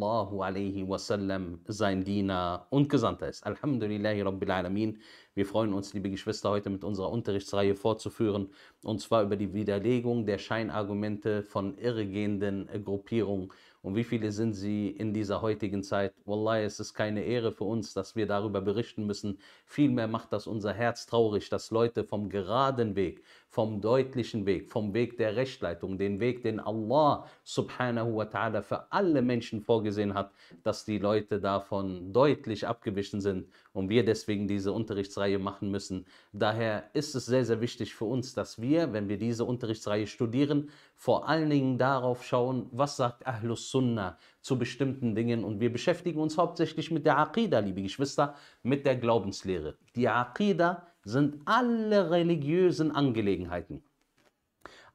sallallahu alaihi wasallam sein Diener und Gesandter ist. Alhamdulillahi Rabbil Alamin. Wir freuen uns, liebe Geschwister, heute mit unserer Unterrichtsreihe fortzuführen, und zwar über die Widerlegung der Scheinargumente von irregehenden Gruppierungen und wie viele sind sie in dieser heutigen Zeit? Wallahi, es ist keine Ehre für uns, dass wir darüber berichten müssen. Vielmehr macht das unser Herz traurig, dass Leute vom geraden Weg, vom deutlichen Weg, vom Weg der Rechtleitung, den Weg, den Allah subhanahu wa ta'ala für alle Menschen vorgesehen hat, dass die Leute davon deutlich abgewichen sind und wir deswegen diese Unterrichtsreihe machen müssen. Daher ist es sehr, sehr wichtig für uns, dass wir, wenn wir diese Unterrichtsreihe studieren, vor allen Dingen darauf schauen, was sagt Ahlus Sunnah zu bestimmten Dingen. Und wir beschäftigen uns hauptsächlich mit der Aqidah, liebe Geschwister, mit der Glaubenslehre. Die Aqidah sind alle religiösen Angelegenheiten,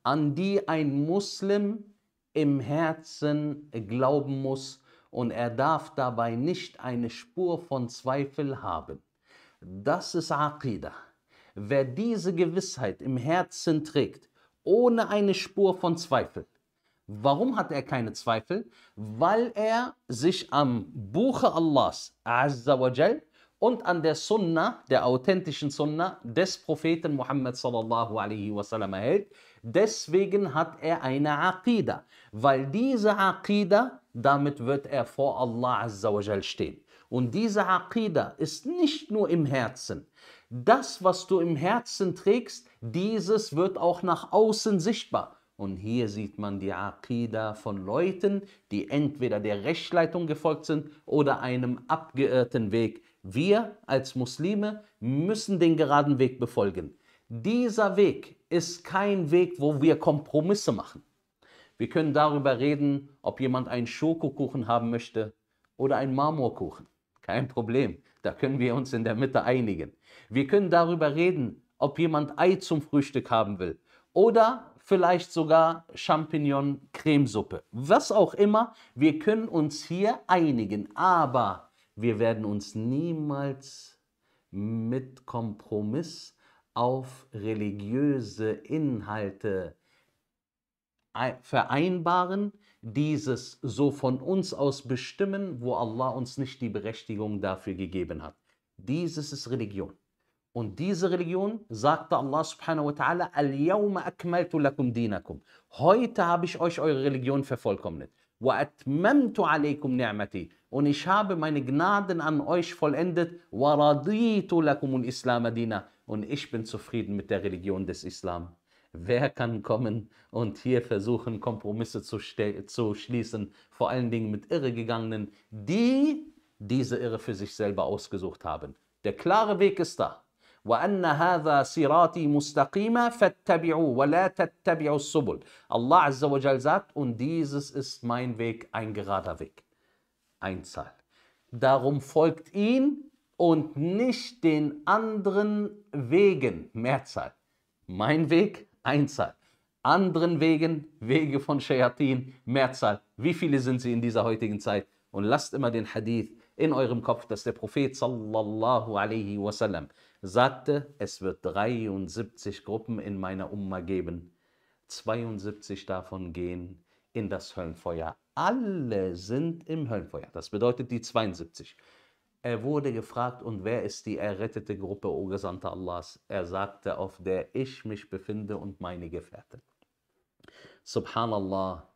an die ein Muslim im Herzen glauben muss und er darf dabei nicht eine Spur von Zweifel haben. Das ist Aqidah. Wer diese Gewissheit im Herzen trägt, ohne eine Spur von Zweifel. Warum hat er keine Zweifel? Weil er sich am Buche Allahs Azza wa Jal, und an der Sunna, der authentischen Sunna des Propheten Muhammad sallallahu alaihi wasallam hält. Deswegen hat er eine Aqida, weil diese Aqida, damit wird er vor Allah Azza wa Jal stehen. Und diese Aqida ist nicht nur im Herzen. Das, was du im Herzen trägst, dieses wird auch nach außen sichtbar. Und hier sieht man die Akida von Leuten, die entweder der Rechtsleitung gefolgt sind oder einem abgeirrten Weg. Wir als Muslime müssen den geraden Weg befolgen. Dieser Weg ist kein Weg, wo wir Kompromisse machen. Wir können darüber reden, ob jemand einen Schokokuchen haben möchte oder einen Marmorkuchen. Kein Problem, da können wir uns in der Mitte einigen. Wir können darüber reden, ob jemand Ei zum Frühstück haben will. Oder vielleicht sogar Champignon-Cremesuppe. Was auch immer, wir können uns hier einigen, aber wir werden uns niemals mit Kompromiss auf religiöse Inhalte vereinbaren, dieses so von uns aus bestimmen, wo Allah uns nicht die Berechtigung dafür gegeben hat. Dieses ist Religion. Und diese Religion sagte Allah subhanahu wa ta'ala, Al-Yawma akmaltu lakum dinakum. Heute habe ich euch eure Religion vervollkommnet. Wa atmamtu alaykum ni'mati. Und ich habe meine Gnaden an euch vollendet. Wa raditu lakum al-Islam adina. Und ich bin zufrieden mit der Religion des Islam. Wer kann kommen und hier versuchen, Kompromisse zu, zu schließen, vor allen Dingen mit Irregegangenen, die diese Irre für sich selber ausgesucht haben? Der klare Weg ist da. وأن هذا صراطي مستقيما فاتبعوه ولا تتبعوا السبل Allah عز وجل sagt und dieses ist mein Weg, ein gerader Weg. Einzahl. Darum folgt ihn und nicht den anderen Wegen, Mehrzahl. Mein Weg, Einzahl. Anderen Wegen, Wege von Shayatin, Mehrzahl. Wie viele sind sie in dieser heutigen Zeit? Und lasst immer den Hadith in eurem Kopf, dass der Prophet sallallahu alaihi wasallam sagte, es wird 73 Gruppen in meiner Umma geben. 72 davon gehen in das Höllenfeuer. Alle sind im Höllenfeuer. Das bedeutet die 72. Er wurde gefragt, und wer ist die errettete Gruppe, o Gesandter Allahs? Er sagte, auf der ich mich befinde und meine Gefährten. Subhanallah,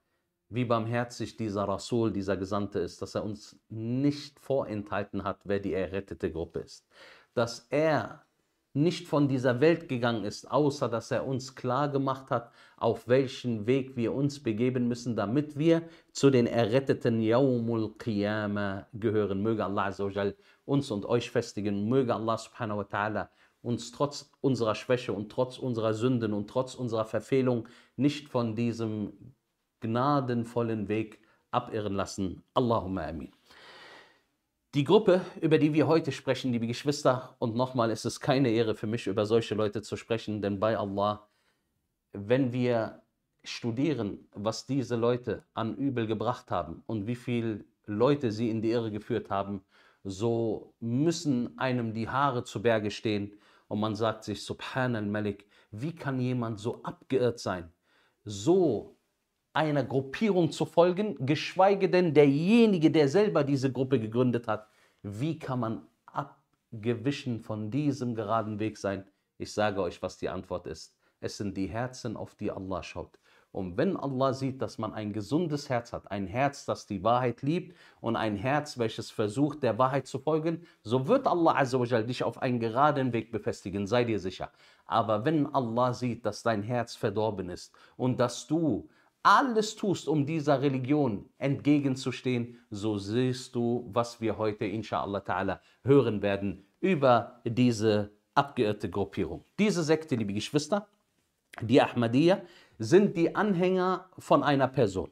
wie barmherzig dieser Rasul, dieser Gesandte ist, dass er uns nicht vorenthalten hat, wer die errettete Gruppe ist dass er nicht von dieser Welt gegangen ist, außer dass er uns klar gemacht hat, auf welchen Weg wir uns begeben müssen, damit wir zu den Erretteten Yawmul Qiyamah gehören. Möge Allah Azzawajal uns und euch festigen. Möge Allah Subhanahu wa Ta'ala uns trotz unserer Schwäche und trotz unserer Sünden und trotz unserer Verfehlung nicht von diesem gnadenvollen Weg abirren lassen. Allahumma amin. Die Gruppe, über die wir heute sprechen, liebe Geschwister, und nochmal ist es keine Ehre für mich, über solche Leute zu sprechen, denn bei Allah, wenn wir studieren, was diese Leute an Übel gebracht haben und wie viele Leute sie in die Irre geführt haben, so müssen einem die Haare zu Berge stehen und man sagt sich, Subhan al-Malik, wie kann jemand so abgeirrt sein, so einer Gruppierung zu folgen, geschweige denn derjenige, der selber diese Gruppe gegründet hat. Wie kann man abgewichen von diesem geraden Weg sein? Ich sage euch, was die Antwort ist. Es sind die Herzen, auf die Allah schaut. Und wenn Allah sieht, dass man ein gesundes Herz hat, ein Herz, das die Wahrheit liebt und ein Herz, welches versucht, der Wahrheit zu folgen, so wird Allah Azzawajal dich auf einen geraden Weg befestigen, sei dir sicher. Aber wenn Allah sieht, dass dein Herz verdorben ist und dass du alles tust, um dieser Religion entgegenzustehen, so siehst du, was wir heute inshallah ta'ala hören werden über diese abgeirrte Gruppierung. Diese Sekte, liebe Geschwister, die Ahmadiyya, sind die Anhänger von einer Person.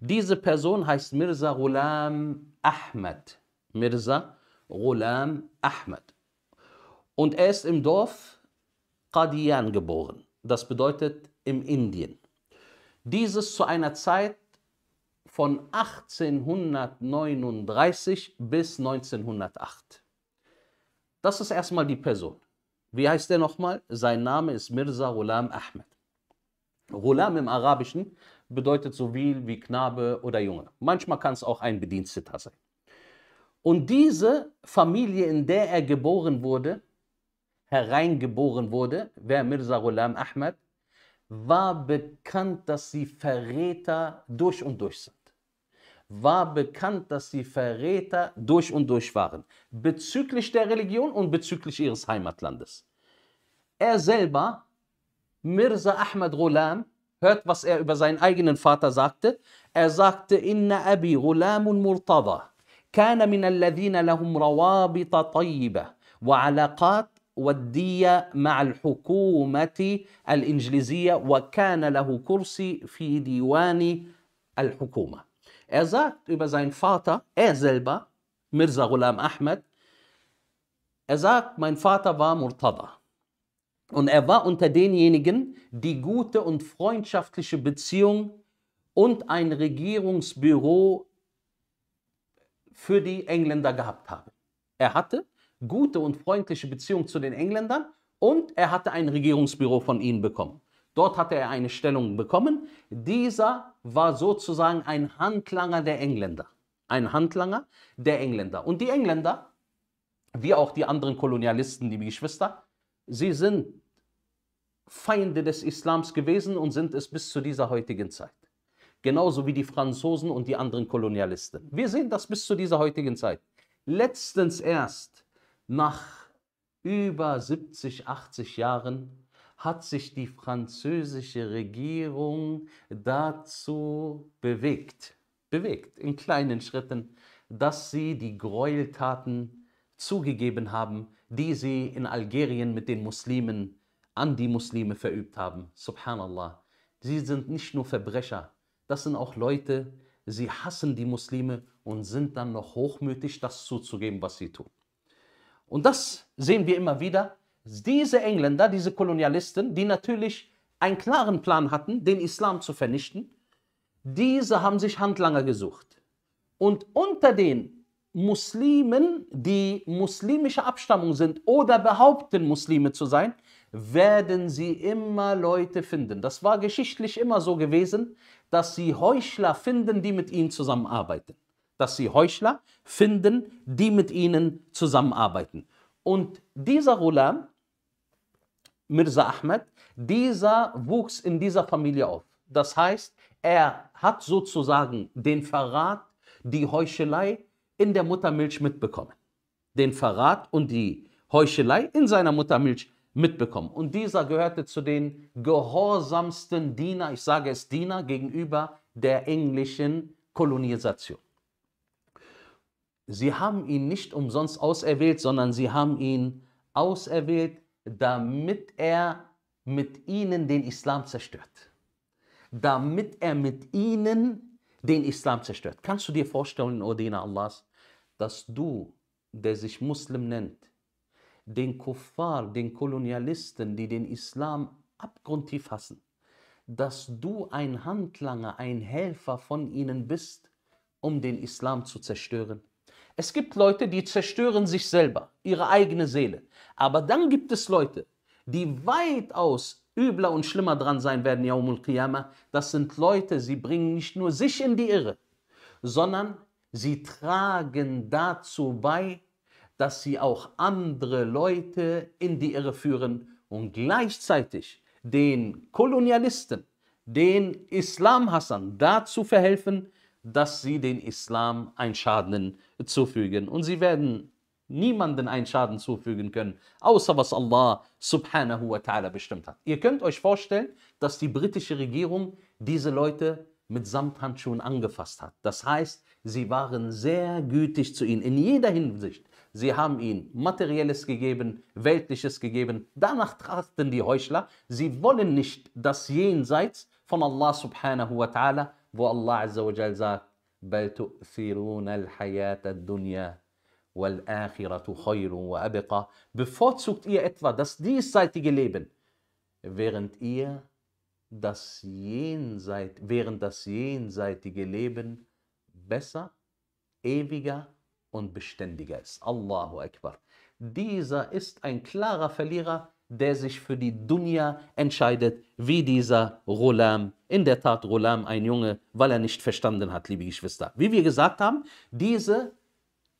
Diese Person heißt Mirza Ghulam Ahmad. Mirza Ghulam Ahmad. Und er ist im Dorf Qadian geboren. Das bedeutet im Indien. Dieses zu einer Zeit von 1839 bis 1908. Das ist erstmal die Person. Wie heißt er nochmal? Sein Name ist Mirza Ghulam Ahmed. Ghulam im Arabischen bedeutet so viel wie Knabe oder Junge. Manchmal kann es auch ein Bediensteter sein. Und diese Familie, in der er geboren wurde, hereingeboren wurde, wäre Mirza Ghulam Ahmed, war bekannt, dass sie Verräter durch und durch sind. War bekannt, dass sie Verräter durch und durch waren. Bezüglich der Religion und bezüglich ihres Heimatlandes. Er selber, Mirza Ahmad Ghulam, hört, was er über seinen eigenen Vater sagte. Er sagte, Inna Abi Ghulamun Murtada. كان من lahum rawabita روابط wa alaqat والدية مع الحكومة الإنجليزية وكان له كرسي في ديوان الحكومة. Er sagt über seinen Vater, er selber, Mirza Ghulam Ahmed, er sagt, mein Vater war Murtada. Und er war unter denjenigen, die gute und freundschaftliche Beziehung und ein Regierungsbüro für die Engländer gehabt haben. Er hatte gute und freundliche Beziehung zu den Engländern und er hatte ein Regierungsbüro von ihnen bekommen. Dort hatte er eine Stellung bekommen. Dieser war sozusagen ein Handlanger der Engländer. Ein Handlanger der Engländer. Und die Engländer, wie auch die anderen Kolonialisten, liebe Geschwister, sie sind Feinde des Islams gewesen und sind es bis zu dieser heutigen Zeit. Genauso wie die Franzosen und die anderen Kolonialisten. Wir sehen das bis zu dieser heutigen Zeit. Letztens erst nach über 70, 80 Jahren hat sich die französische Regierung dazu bewegt, bewegt in kleinen Schritten, dass sie die Gräueltaten zugegeben haben, die sie in Algerien mit den Muslimen an die Muslime verübt haben. Subhanallah. Sie sind nicht nur Verbrecher, das sind auch Leute, sie hassen die Muslime und sind dann noch hochmütig, das zuzugeben, was sie tun. Und das sehen wir immer wieder. Diese Engländer, diese Kolonialisten, die natürlich einen klaren Plan hatten, den Islam zu vernichten, diese haben sich Handlanger gesucht. Und unter den Muslimen, die muslimischer Abstammung sind oder behaupten, Muslime zu sein, werden sie immer Leute finden. Das war geschichtlich immer so gewesen, dass sie Heuchler finden, die mit ihnen zusammenarbeiten dass sie Heuchler finden, die mit ihnen zusammenarbeiten. Und dieser Ghulam, Mirza Ahmed, dieser wuchs in dieser Familie auf. Das heißt, er hat sozusagen den Verrat, die Heuchelei in der Muttermilch mitbekommen. Den Verrat und die Heuchelei in seiner Muttermilch mitbekommen. Und dieser gehörte zu den gehorsamsten Diener, ich sage es Diener, gegenüber der englischen Kolonisation. Sie haben ihn nicht umsonst auserwählt, sondern sie haben ihn auserwählt, damit er mit ihnen den Islam zerstört. Damit er mit ihnen den Islam zerstört. Kannst du dir vorstellen, O Diener Allahs, dass du, der sich Muslim nennt, den Kuffar, den Kolonialisten, die den Islam abgrundtief hassen, dass du ein Handlanger, ein Helfer von ihnen bist, um den Islam zu zerstören? Es gibt Leute, die zerstören sich selber, ihre eigene Seele. Aber dann gibt es Leute, die weitaus übler und schlimmer dran sein werden, Yaumul Qiyamah. Das sind Leute, sie bringen nicht nur sich in die Irre, sondern sie tragen dazu bei, dass sie auch andere Leute in die Irre führen und gleichzeitig den Kolonialisten, den Islamhassern dazu verhelfen, dass sie den Islam einen Schaden zufügen. Und sie werden niemanden einen Schaden zufügen können, außer was Allah subhanahu wa ta'ala bestimmt hat. Ihr könnt euch vorstellen, dass die britische Regierung diese Leute mit Samthandschuhen angefasst hat. Das heißt, sie waren sehr gütig zu ihnen in jeder Hinsicht. Sie haben ihnen materielles gegeben, weltliches gegeben. Danach trachten die Heuchler. Sie wollen nicht das Jenseits von Allah subhanahu wa ta'ala wo Allah Azza wa Jal sagt, بل تؤثرون الحياة الدنيا والآخرة خير وأبقى bevorzugt ihr etwa das diesseitige Leben, während ihr das Jenseit, während das jenseitige Leben besser, ewiger und beständiger ist. Allahu Akbar. Dieser ist ein klarer Verlierer, der sich für die Dunya entscheidet, wie dieser Rolam. In der Tat Rolam, ein Junge, weil er nicht verstanden hat, liebe Geschwister. Wie wir gesagt haben, diese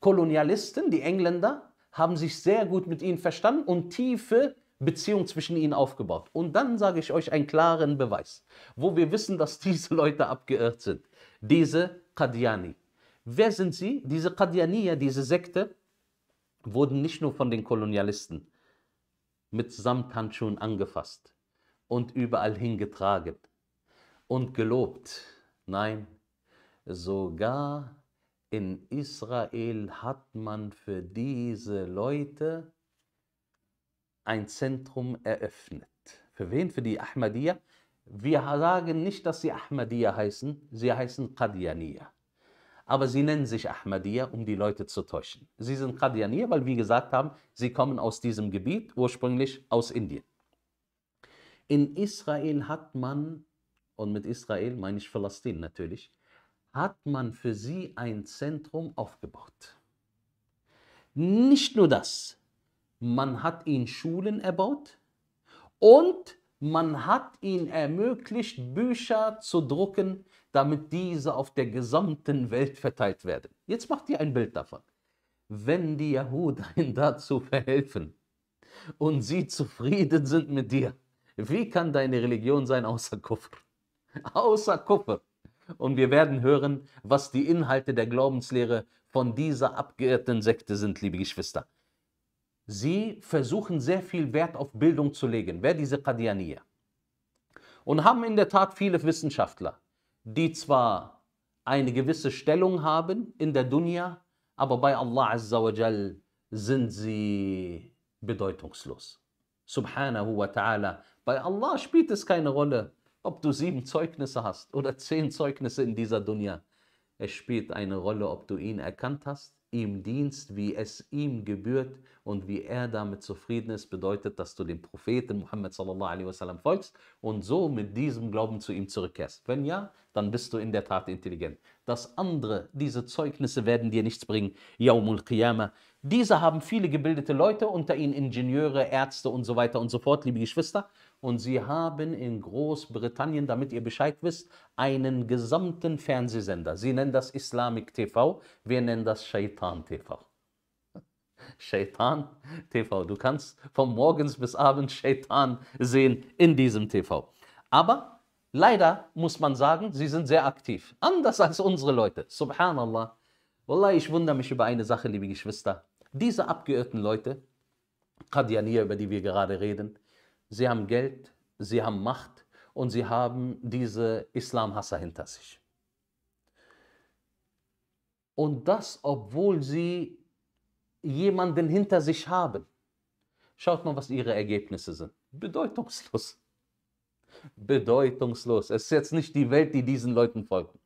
Kolonialisten, die Engländer, haben sich sehr gut mit ihnen verstanden und tiefe Beziehungen zwischen ihnen aufgebaut. Und dann sage ich euch einen klaren Beweis, wo wir wissen, dass diese Leute abgeirrt sind. Diese Qadiani. Wer sind sie? Diese Qadiani, diese Sekte, wurden nicht nur von den Kolonialisten mit Samthandschuhen angefasst und überall hingetragen und gelobt. Nein, sogar in Israel hat man für diese Leute ein Zentrum eröffnet. Für wen? Für die Ahmadiyya. Wir sagen nicht, dass sie Ahmadiyya heißen, sie heißen Qadianiyya aber sie nennen sich Ahmadiyya, um die Leute zu täuschen. Sie sind Qadianiyya, weil wir gesagt haben, sie kommen aus diesem Gebiet, ursprünglich aus Indien. In Israel hat man, und mit Israel meine ich Palästin natürlich, hat man für sie ein Zentrum aufgebaut. Nicht nur das, man hat ihnen Schulen erbaut und man hat ihnen ermöglicht, Bücher zu drucken, damit diese auf der gesamten Welt verteilt werden. Jetzt macht ihr ein Bild davon. Wenn die Jahudin dazu verhelfen und sie zufrieden sind mit dir, wie kann deine Religion sein außer Kufr? Außer Kufr. Und wir werden hören, was die Inhalte der Glaubenslehre von dieser abgeirrten Sekte sind, liebe Geschwister. Sie versuchen sehr viel Wert auf Bildung zu legen, wer diese Qadianiyya. Und haben in der Tat viele Wissenschaftler die zwar eine gewisse Stellung haben in der Dunya, aber bei Allah Azzawajal sind sie bedeutungslos. Subhanahu wa ta'ala. Bei Allah spielt es keine Rolle, ob du sieben Zeugnisse hast oder zehn Zeugnisse in dieser Dunya. Es spielt eine Rolle, ob du ihn erkannt hast ihm dienst, wie es ihm gebührt und wie er damit zufrieden ist, bedeutet, dass du dem Propheten Muhammad wasallam folgst und so mit diesem Glauben zu ihm zurückkehrst. Wenn ja, dann bist du in der Tat intelligent. Das andere, diese Zeugnisse werden dir nichts bringen. Yaumul Qiyamah. Diese haben viele gebildete Leute, unter ihnen Ingenieure, Ärzte und so weiter und so fort, liebe Geschwister. Und sie haben in Großbritannien, damit ihr Bescheid wisst, einen gesamten Fernsehsender. Sie nennen das Islamic TV, wir nennen das Shaitan TV. Shaitan TV. Du kannst von morgens bis abends Shaitan sehen in diesem TV. Aber leider muss man sagen, sie sind sehr aktiv. Anders als unsere Leute. Subhanallah. Wallah, ich wundere mich über eine Sache, liebe Geschwister. Diese abgeirrten Leute, Qadianier, über die wir gerade reden, sie haben Geld, sie haben Macht und sie haben diese Islamhasser hinter sich. Und das, obwohl sie jemanden hinter sich haben. Schaut mal, was ihre Ergebnisse sind. Bedeutungslos. Bedeutungslos. Es ist jetzt nicht die Welt, die diesen Leuten folgt.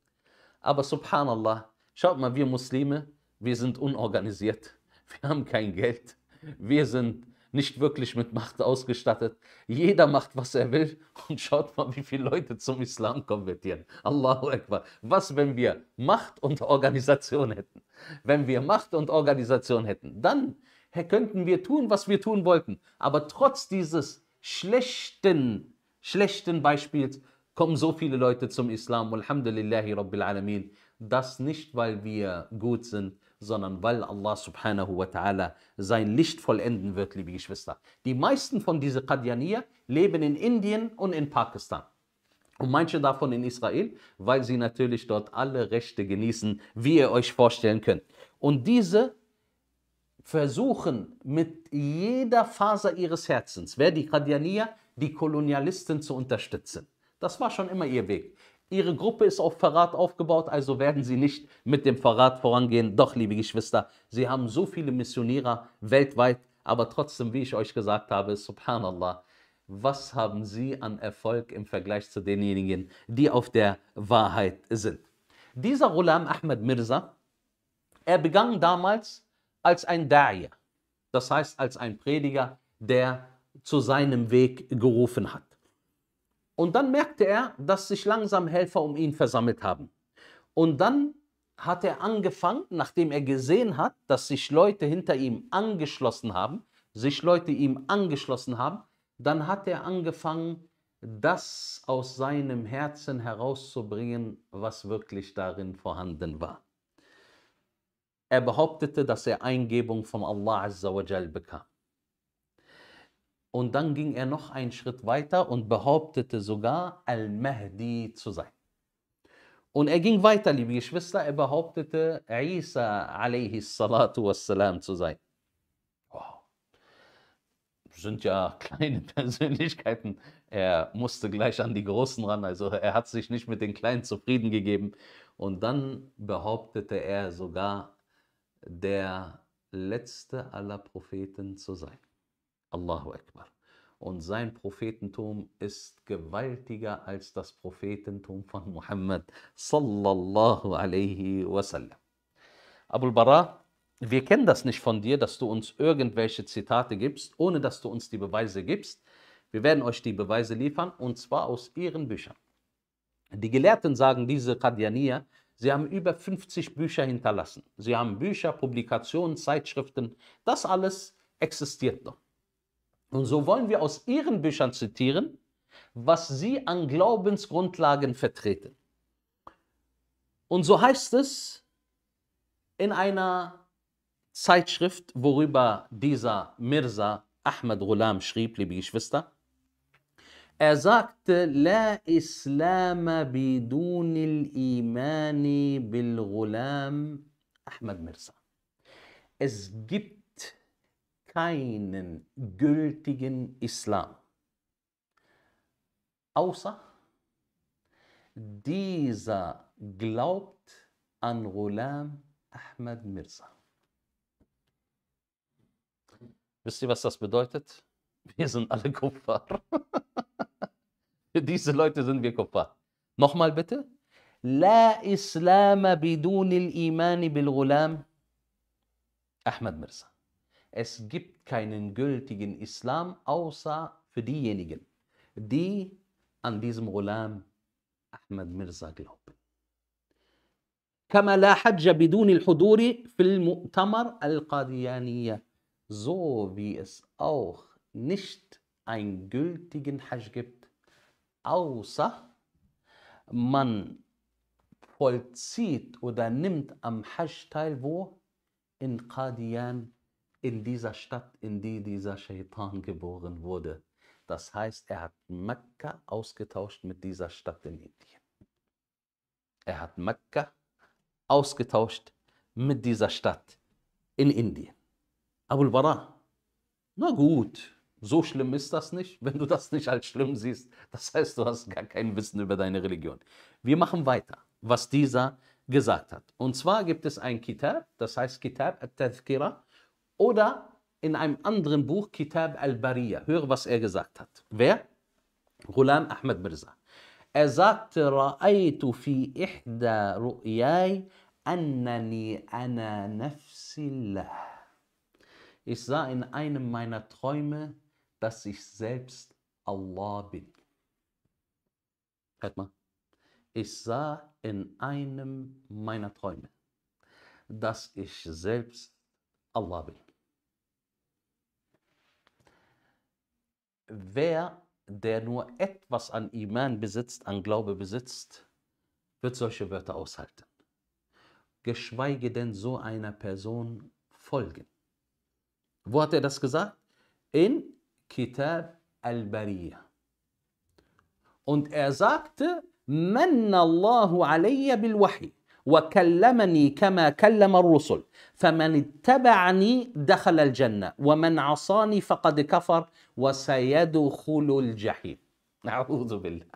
Aber subhanallah, schaut mal, wir Muslime, wir sind unorganisiert. Wir haben kein Geld. Wir sind nicht wirklich mit Macht ausgestattet. Jeder macht, was er will und schaut mal, wie viele Leute zum Islam konvertieren. Allahu Akbar. Was, wenn wir Macht und Organisation hätten? Wenn wir Macht und Organisation hätten, dann könnten wir tun, was wir tun wollten. Aber trotz dieses schlechten, schlechten Beispiels kommen so viele Leute zum Islam. Alhamdulillahi Rabbil Alameen. Das nicht, weil wir gut sind, sondern weil Allah subhanahu wa ta'ala sein Licht vollenden wird, liebe Geschwister. Die meisten von diesen Qadianiyah leben in Indien und in Pakistan. Und manche davon in Israel, weil sie natürlich dort alle Rechte genießen, wie ihr euch vorstellen könnt. Und diese versuchen mit jeder Faser ihres Herzens, wer die Qadianiyah, die Kolonialisten zu unterstützen. Das war schon immer ihr Weg. Ihre Gruppe ist auf Verrat aufgebaut, also werden sie nicht mit dem Verrat vorangehen. Doch, liebe Geschwister, sie haben so viele Missionierer weltweit, aber trotzdem, wie ich euch gesagt habe, subhanallah, was haben sie an Erfolg im Vergleich zu denjenigen, die auf der Wahrheit sind? Dieser Ghulam Ahmed Mirza, er begann damals als ein Da'iya, das heißt als ein Prediger, der zu seinem Weg gerufen hat. Und dann merkte er, dass sich langsam Helfer um ihn versammelt haben. Und dann hat er angefangen, nachdem er gesehen hat, dass sich Leute hinter ihm angeschlossen haben, sich Leute ihm angeschlossen haben, dann hat er angefangen, das aus seinem Herzen herauszubringen, was wirklich darin vorhanden war. Er behauptete, dass er Eingebung von Allah Azzawajal bekam. Und dann ging er noch einen Schritt weiter und behauptete sogar, Al-Mahdi zu sein. Und er ging weiter, liebe Geschwister, er behauptete, Isa alayhi salatu wassalam zu sein. Wow. Sind ja kleine Persönlichkeiten. Er musste gleich an die Großen ran, also er hat sich nicht mit den Kleinen zufrieden gegeben. Und dann behauptete er sogar, der letzte aller Propheten zu sein. Allahu Akbar. Und sein Prophetentum ist gewaltiger als das Prophetentum von Muhammad sallallahu alaihi wasallam. Abul Bara, wir kennen das nicht von dir, dass du uns irgendwelche Zitate gibst, ohne dass du uns die Beweise gibst. Wir werden euch die Beweise liefern und zwar aus ihren Büchern. Die Gelehrten sagen, diese Qadianier, sie haben über 50 Bücher hinterlassen. Sie haben Bücher, Publikationen, Zeitschriften, das alles existiert noch. Und so wollen wir aus ihren Büchern zitieren, was sie an Glaubensgrundlagen vertreten. Und so heißt es in einer Zeitschrift, worüber dieser Mirza Ahmed Ghulam schrieb, liebe Geschwister. Er sagte, La Islam bidun al-Imani bil-Ghulam Ahmed Mirza. Es gibt keinen gültigen Islam, außer dieser glaubt an Ghulam Ahmad Mirza. Wisst ihr, was das bedeutet? Wir sind alle Kuffar. Für diese Leute sind wir Kuffar. Nochmal bitte. La Islam bidun إسلام بدون bil-Ghulam أحمد Mirza es gibt keinen gültigen Islam, außer für diejenigen, die an diesem Ghulam Ahmed Mirza glauben. كما لا حج بدون الحضور في المؤتمر القاديانية. So wie es auch nicht einen gültigen Hajj gibt, außer man vollzieht oder nimmt am Hajj teil, wo? In Qadian in dieser Stadt, in die dieser Shaitan geboren wurde. Das heißt, er hat Mekka ausgetauscht mit dieser Stadt in Indien. Er hat Mekka ausgetauscht mit dieser Stadt in Indien. Abul Bara, na gut, so schlimm ist das nicht, wenn du das nicht als schlimm siehst. Das heißt, du hast gar kein Wissen über deine Religion. Wir machen weiter, was dieser gesagt hat. Und zwar gibt es ein Kitab, das heißt Kitab al-Tadhkira, oder in einem anderen Buch, Kitab al-Bariya. Höre, was er gesagt hat. Wer? Ghulam Ahmed Mirza. Er sagte, رأيت في إحدى رؤياي أنني أنا نفسي الله. Ich sah in einem meiner Träume, dass ich selbst Allah bin. Hört mal. Ich sah in einem meiner Träume, dass ich selbst Allah bin. wer, der nur etwas an Iman besitzt, an Glaube besitzt, wird solche Wörter aushalten. Geschweige denn so einer Person folgen. Wo hat er das gesagt? In Kitab al-Bariyah. Und er sagte, Manna Allahu alayya bil Wahi. وكلمني كما كلم الرسل فمن اتبعني دخل الجنه ومن عصاني فقد كفر وسيدخل الجحيم اعوذ بالله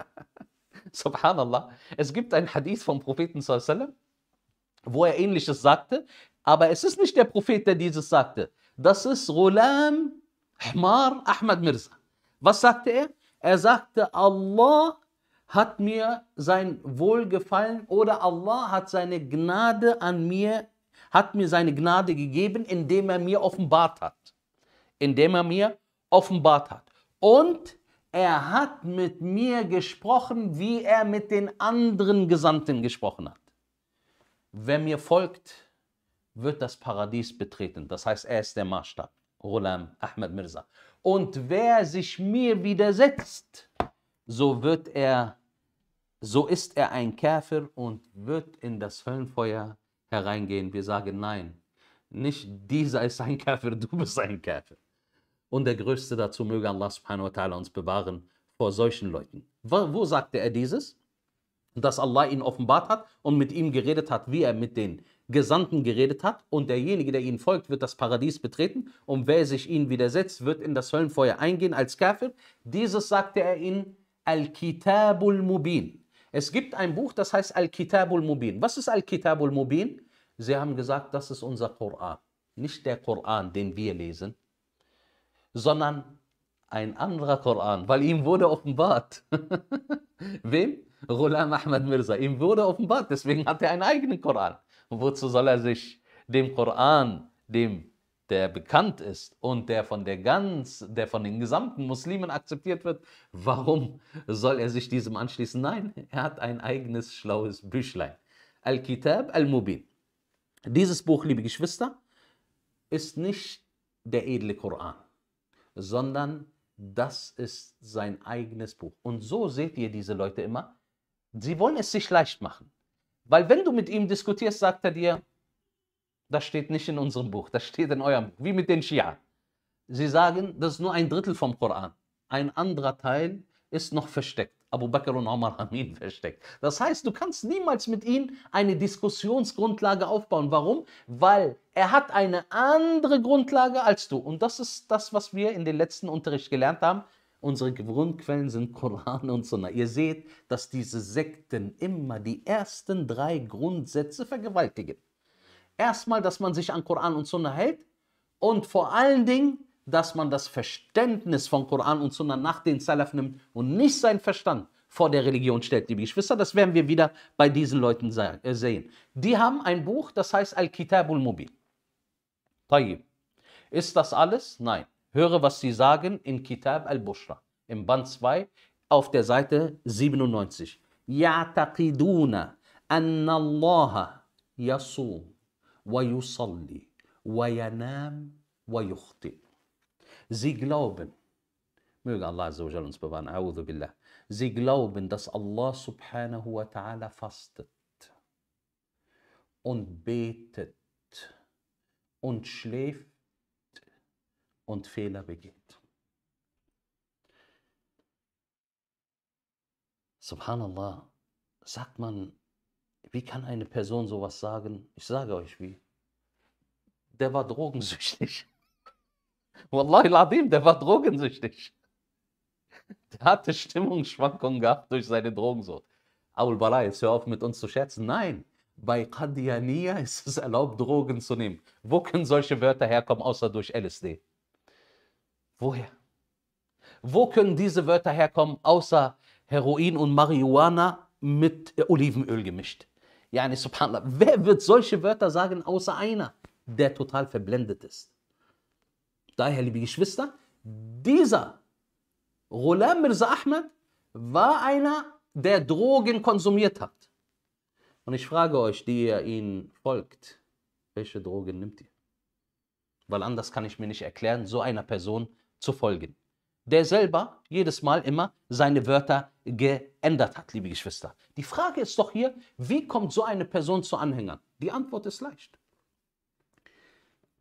سبحان الله Es gibt ein Hadith vom Propheten صلى الله عليه وسلم wo er ähnliches sagte, aber es ist nicht der Prophet, der dieses sagte. Das ist Ghulam Hmar Ahmad Mirza. Was sagte er? Er sagte, Allah hat mir sein Wohlgefallen oder Allah hat seine Gnade an mir, hat mir seine Gnade gegeben, indem er mir offenbart hat. Indem er mir offenbart hat. Und er hat mit mir gesprochen, wie er mit den anderen Gesandten gesprochen hat. Wer mir folgt, wird das Paradies betreten. Das heißt, er ist der Maßstab. Rulam Ahmed Mirza. Und wer sich mir widersetzt, so wird er, so ist er ein Käfer und wird in das Höllenfeuer hereingehen. Wir sagen nein, nicht dieser ist ein Käfer, du bist ein Käfer. Und der Größte dazu möge Allah subhanahu wa ta'ala uns bewahren vor solchen Leuten. Wo, wo sagte er dieses? Dass Allah ihn offenbart hat und mit ihm geredet hat, wie er mit den Gesandten geredet hat und derjenige, der ihnen folgt, wird das Paradies betreten und wer sich ihnen widersetzt, wird in das Höllenfeuer eingehen als Käfer. Dieses sagte er ihnen Al-Kitabul Mubin. Es gibt ein Buch, das heißt Al-Kitabul Mubin. Was ist Al-Kitabul Mubin? Sie haben gesagt, das ist unser Koran. Nicht der Koran, den wir lesen, sondern ein anderer Koran, weil ihm wurde offenbart. Wem? Ghulam Ahmad Mirza. Ihm wurde offenbart, deswegen hat er einen eigenen Koran. wozu soll er sich dem Koran, dem der bekannt ist und der von der ganz, der von den gesamten Muslimen akzeptiert wird, warum soll er sich diesem anschließen? Nein, er hat ein eigenes schlaues Büchlein. Al-Kitab al-Mubin. Dieses Buch, liebe Geschwister, ist nicht der edle Koran, sondern das ist sein eigenes Buch. Und so seht ihr diese Leute immer, sie wollen es sich leicht machen. Weil wenn du mit ihm diskutierst, sagt er dir, das steht nicht in unserem Buch, das steht in eurem Buch, wie mit den Shia. Sie sagen, das ist nur ein Drittel vom Koran. Ein anderer Teil ist noch versteckt. Abu Bakr und Omar haben ihn versteckt. Das heißt, du kannst niemals mit ihm eine Diskussionsgrundlage aufbauen. Warum? Weil er hat eine andere Grundlage als du. Und das ist das, was wir in den letzten Unterricht gelernt haben. Unsere Grundquellen sind Koran und Sunnah. Ihr seht, dass diese Sekten immer die ersten drei Grundsätze vergewaltigen. Erstmal, dass man sich an Koran und Sunna hält und vor allen Dingen, dass man das Verständnis von Koran und Sunna nach den Salaf nimmt und nicht seinen Verstand vor der Religion stellt, liebe Geschwister. Das werden wir wieder bei diesen Leuten äh, sehen. Die haben ein Buch, das heißt Al-Kitabul Mubin. Tayyib. Ist das alles? Nein. Höre, was sie sagen in Kitab al-Bushra, im Band 2, auf der Seite 97. يعتقدون أن الله يصوم ويصلي وينام ويخطئ. Sie glauben, möge Allah Azza uns bewahren, A'udhu Billah. Sie glauben, dass Allah subhanahu wa ta'ala fastet und betet und schläft und Fehler begeht. Subhanallah, sagt man Wie kann eine Person sowas sagen? Ich sage euch wie. Der war drogensüchtig. Wallahi Ladim, der war drogensüchtig. Der hatte Stimmungsschwankungen gehabt durch seine Drogensucht. Abul Bala, jetzt hör auf mit uns zu scherzen. Nein, bei Qadiania ist es erlaubt, Drogen zu nehmen. Wo können solche Wörter herkommen, außer durch LSD? Woher? Wo können diese Wörter herkommen, außer Heroin und Marihuana mit Olivenöl gemischt? Yani subhanallah, wer wird solche Wörter sagen, außer einer, der total verblendet ist? Daher, liebe Geschwister, dieser Ghulam Mirza Ahmed war einer, der Drogen konsumiert hat. Und ich frage euch, die ihr ihn folgt, welche Drogen nimmt ihr? Weil anders kann ich mir nicht erklären, so einer Person zu folgen der selber jedes Mal immer seine Wörter geändert hat, liebe Geschwister. Die Frage ist doch hier, wie kommt so eine Person zu Anhängern? Die Antwort ist leicht.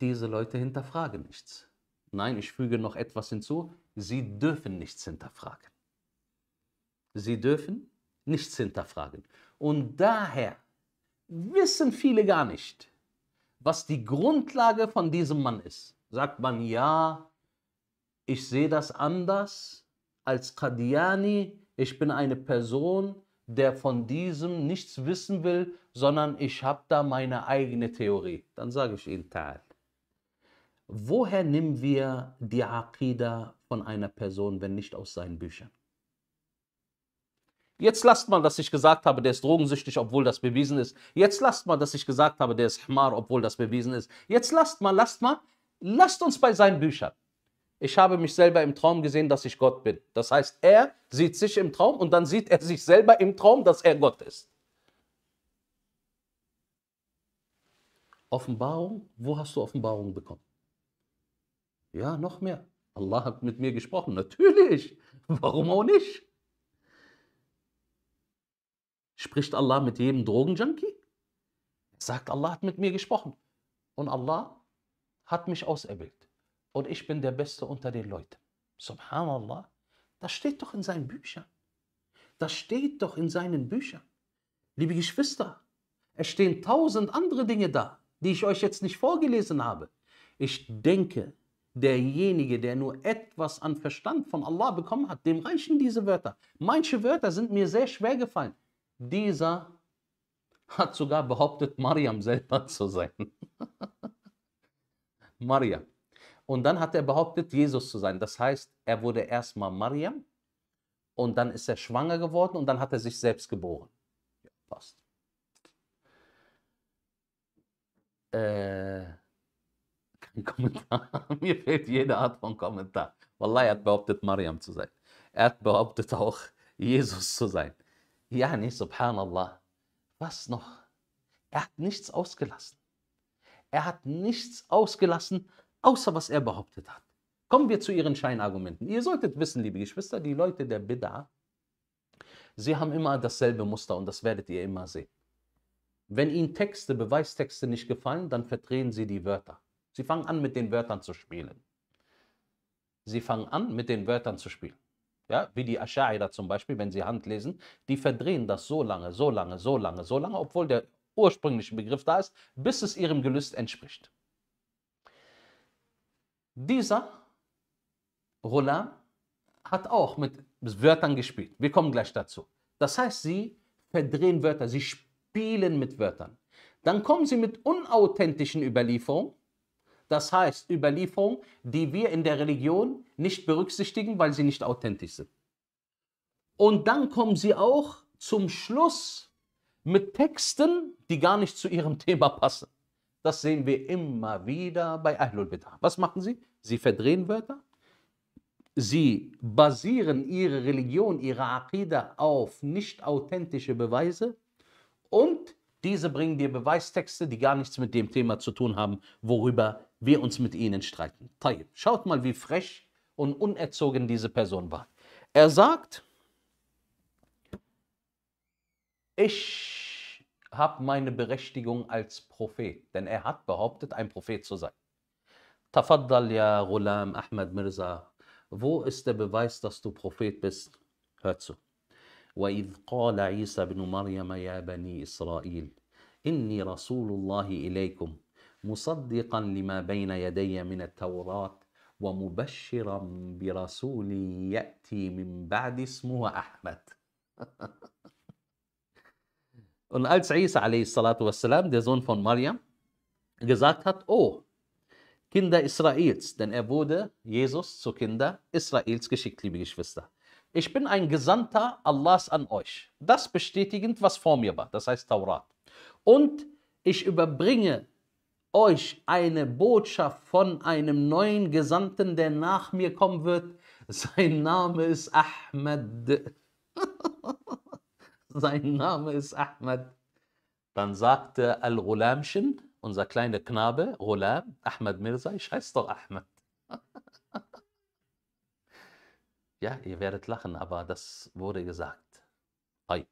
Diese Leute hinterfragen nichts. Nein, ich füge noch etwas hinzu. Sie dürfen nichts hinterfragen. Sie dürfen nichts hinterfragen. Und daher wissen viele gar nicht, was die Grundlage von diesem Mann ist. Sagt man ja, ich sehe das anders als Qadiani. Ich bin eine Person, der von diesem nichts wissen will, sondern ich habe da meine eigene Theorie. Dann sage ich Ihnen Tal. Woher nehmen wir die Aqida von einer Person, wenn nicht aus seinen Büchern? Jetzt lasst mal, dass ich gesagt habe, der ist drogensüchtig, obwohl das bewiesen ist. Jetzt lasst mal, dass ich gesagt habe, der ist Hmar, obwohl das bewiesen ist. Jetzt lasst mal, lasst mal, lasst uns bei seinen Büchern ich habe mich selber im Traum gesehen, dass ich Gott bin. Das heißt, er sieht sich im Traum und dann sieht er sich selber im Traum, dass er Gott ist. Offenbarung, wo hast du Offenbarung bekommen? Ja, noch mehr. Allah hat mit mir gesprochen, natürlich. Warum auch nicht? Spricht Allah mit jedem Drogenjunkie? Sagt Allah hat mit mir gesprochen. Und Allah hat mich auserwählt und ich bin der Beste unter den Leuten. Subhanallah, das steht doch in seinen Büchern. Das steht doch in seinen Büchern. Liebe Geschwister, es stehen tausend andere Dinge da, die ich euch jetzt nicht vorgelesen habe. Ich denke, derjenige, der nur etwas an Verstand von Allah bekommen hat, dem reichen diese Wörter. Manche Wörter sind mir sehr schwer gefallen. Dieser hat sogar behauptet, Mariam selber zu sein. Mariam. Und dann hat er behauptet, Jesus zu sein. Das heißt, er wurde erstmal Mariam und dann ist er schwanger geworden und dann hat er sich selbst geboren. Ja, passt. Äh, kein Kommentar. Mir fehlt jede Art von Kommentar. Wallah, er hat behauptet, Mariam zu sein. Er hat behauptet auch, Jesus zu sein. Ja, nee, subhanallah. Was noch? Er hat nichts ausgelassen. Er hat nichts ausgelassen, außer was er behauptet hat. Kommen wir zu ihren Scheinargumenten. Ihr solltet wissen, liebe Geschwister, die Leute der Bid'a, sie haben immer dasselbe Muster und das werdet ihr immer sehen. Wenn ihnen Texte, Beweistexte nicht gefallen, dann verdrehen sie die Wörter. Sie fangen an, mit den Wörtern zu spielen. Sie fangen an, mit den Wörtern zu spielen. Ja, wie die Asha'ira zum Beispiel, wenn sie Hand lesen, die verdrehen das so lange, so lange, so lange, so lange, obwohl der ursprüngliche Begriff da ist, bis es ihrem Gelüst entspricht. Dieser Ghulam hat auch mit Wörtern gespielt. Wir kommen gleich dazu. Das heißt, sie verdrehen Wörter, sie spielen mit Wörtern. Dann kommen sie mit unauthentischen Überlieferungen, das heißt Überlieferungen, die wir in der Religion nicht berücksichtigen, weil sie nicht authentisch sind. Und dann kommen sie auch zum Schluss mit Texten, die gar nicht zu ihrem Thema passen. Das sehen wir immer wieder bei Ahlul Bid'ah. Was machen sie? Sie verdrehen Wörter. Sie basieren ihre Religion, ihre Aqidah auf nicht authentische Beweise und diese bringen dir Beweistexte, die gar nichts mit dem Thema zu tun haben, worüber wir uns mit ihnen streiten. Tayyip, schaut mal, wie frech und unerzogen diese Person war. Er sagt, ich habe meine Berechtigung als Prophet, denn er hat behauptet, ein Prophet zu sein. Tafaddal ya Ghulam Ahmed Mirza, wo ist der Beweis, dass du Prophet bist? Hör zu. وإذ قال عيسى بن مريم يا بني إسرائيل إني رسول الله إليكم مصدقا لما بين يدي من التوراة ومبشرا برسول يأتي من بعد اسمه أحمد Und als Isa والسلام, der Sohn von Mariam, gesagt hat, oh, Kinder Israels, denn er wurde, Jesus, zu Kinder Israels geschickt, liebe Geschwister. Ich bin ein Gesandter Allahs an euch. Das bestätigend, was vor mir war, das heißt Taurat. Und ich überbringe euch eine Botschaft von einem neuen Gesandten, der nach mir kommen wird. Sein Name ist Ahmed sein Name ist Ahmad. Dann sagte Al-Rulamchen, unser kleiner Knabe, Rulam, Ahmad Mirza, ich heiße doch Ahmad. ja, ihr werdet lachen, aber das wurde gesagt. Hi.